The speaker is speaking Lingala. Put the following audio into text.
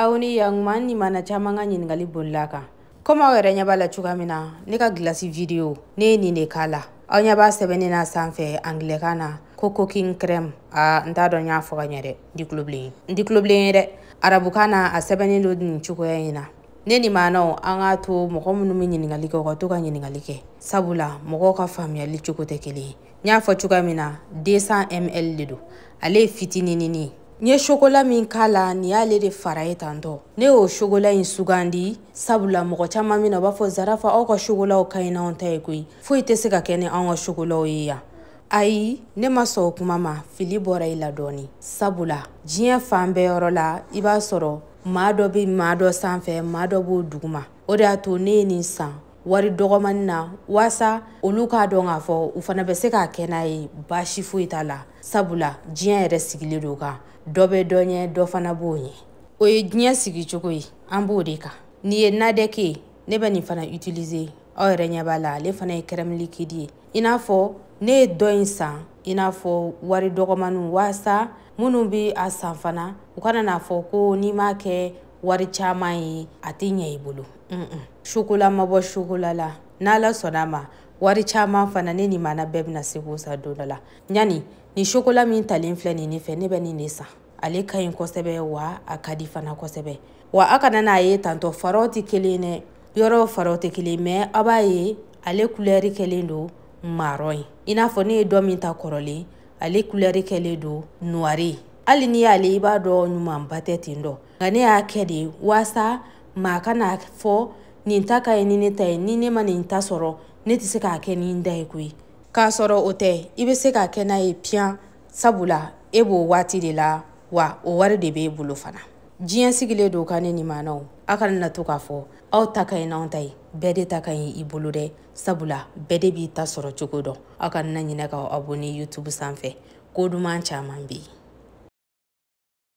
Awuni Yangman ni mana caman ka ɲiningali bolila kan komi yɛrɛ ɲɛ b'a la cogoya min na ne ka gilasi video ne ye nin de k'a la aw ɲɛ b'a sɛbɛnni na sanfɛ angilɛkan a n t'a dɔn y'a fɔ ka ɲɛ dɛ n a sɛbɛnnin do nin cogoya ni maanaw an k'a to mɔgɔ minnu bɛ ɲininkali kɛ u ka to ka ɲininkali kɛ sabula mɔgɔw ka faamuyali cogo tɛ kelen ye n y'a ml de don ale ye fitininini ye n ye shokola min k'a la nin y'ale de fara ye tantɔ ne y'o shogola ɲi sugandi sabula mɔgɔ caaman min na u b'a fɔ zarafa aw ka shogolaw ka ɲi n'anw ta ye koyi foyi tɛ se ka kɛ ni anw ka shogolaw ye yan ayi ne ma sɔn o kuma ma fili bɔra i la dɔɔni sabula diɲɛ fan bɛɛ yɔrɔ la i b'a sɔrɔ maa dɔ be maa dɔ sanfɛ maa dɔ b'o duguma o de y'a to ne ye nin san wari dɔgɔmani na waasa olu k'a dɔn k'a fɔ u fana bɛ se k'a kɛ n'a ye baasi foyi t'a la sabula diɲɛ yɛrɛ sigilen do kan dɔ bɛ dɔ ɲɛ dɔ fana b'o ɲɛ o ye diɲɛ sigicogo ye an b'o de kan nin ye nadɛke ye ne bɛ nin fana utilize aw yɛrɛ ɲɛ b'a la ale fana ye kɛrɛmilikidi ye i n'a fɔ ne ye dɔ in san i n'a fɔ wari dɔgɔmaniw waasa minnu bɛ a san fana u kana n'a fɔ ko n'i m'a kɛ wari caman ye a tɛ ɲɛ i bolo mm -mm. shokola ma bɔ shokola la n'ala sɔnna a ma wari caman fana ne ni maana bɛɛ bɛna se k'o san don dɔ la ɲani nin sokola min talen filɛ nin ne fɛ ne bɛ nin de san ale ka ɲi kosɛbɛ wa a ka di fana kosɛbɛ wa a kana n'a ye tantɔ faraw tɛ kelen dɛ yɔrɔ faraw tɛ kelen mɛ a b'a ye ale kulɛri kɛlen don marɔ ye i n'a fɔ ne ye dɔ min ta kɔrɔlen ale kulɛri kɛlen don nuware ye hali n'i y'ale i b'a dɔn ɲumanba tɛ ten dɔ nka ne y'a kɛ de waasa maa kana fɔ nin ta ka ye ni ne ta ye ni ne ma nin ta sɔrɔ ne tɛ se k'a kɛ ni n da ye koyi k'a sɔrɔ o tɛ i bɛ se k'a kɛ n'a ye piyan sabula e b'o waati de la wa o wari de b'e bolo fana diɲɛ sigilen don ka ne o aw kana na to k'a fɔ aw ta ka ɲi n'anw ta ye bɛɛ de ta ka ɲi i bolo dɛ sabula bɛɛ de b'i ta sɔrɔ cogo dɔn aw kana na ɲinɛ k'aw abone youtube sanfɛ ko duman caaman be yen